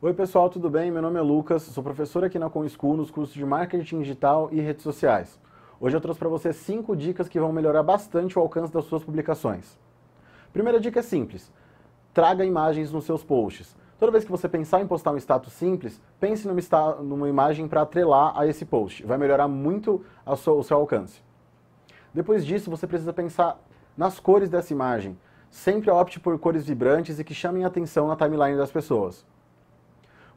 Oi pessoal, tudo bem? Meu nome é Lucas, sou professor aqui na ComSchool nos cursos de Marketing Digital e Redes Sociais. Hoje eu trouxe para você cinco dicas que vão melhorar bastante o alcance das suas publicações. Primeira dica é simples, traga imagens nos seus posts. Toda vez que você pensar em postar um status simples, pense numa, numa imagem para atrelar a esse post. Vai melhorar muito sua, o seu alcance. Depois disso, você precisa pensar nas cores dessa imagem sempre opte por cores vibrantes e que chamem atenção na timeline das pessoas.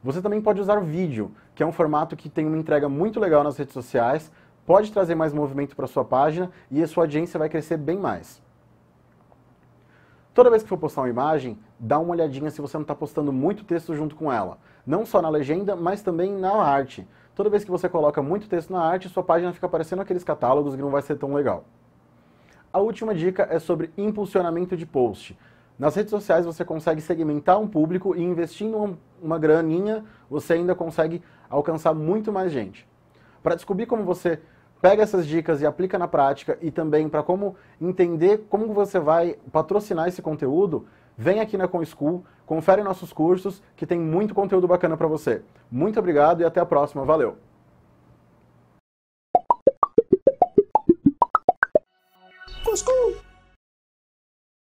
Você também pode usar o vídeo, que é um formato que tem uma entrega muito legal nas redes sociais, pode trazer mais movimento para sua página e a sua audiência vai crescer bem mais. Toda vez que for postar uma imagem, dá uma olhadinha se você não está postando muito texto junto com ela. Não só na legenda, mas também na arte. Toda vez que você coloca muito texto na arte, sua página fica parecendo aqueles catálogos que não vai ser tão legal. A última dica é sobre impulsionamento de post. Nas redes sociais você consegue segmentar um público e investindo uma graninha, você ainda consegue alcançar muito mais gente. Para descobrir como você pega essas dicas e aplica na prática e também para como entender como você vai patrocinar esse conteúdo, vem aqui na ComSchool, confere nossos cursos que tem muito conteúdo bacana para você. Muito obrigado e até a próxima. Valeu! Cuscuz!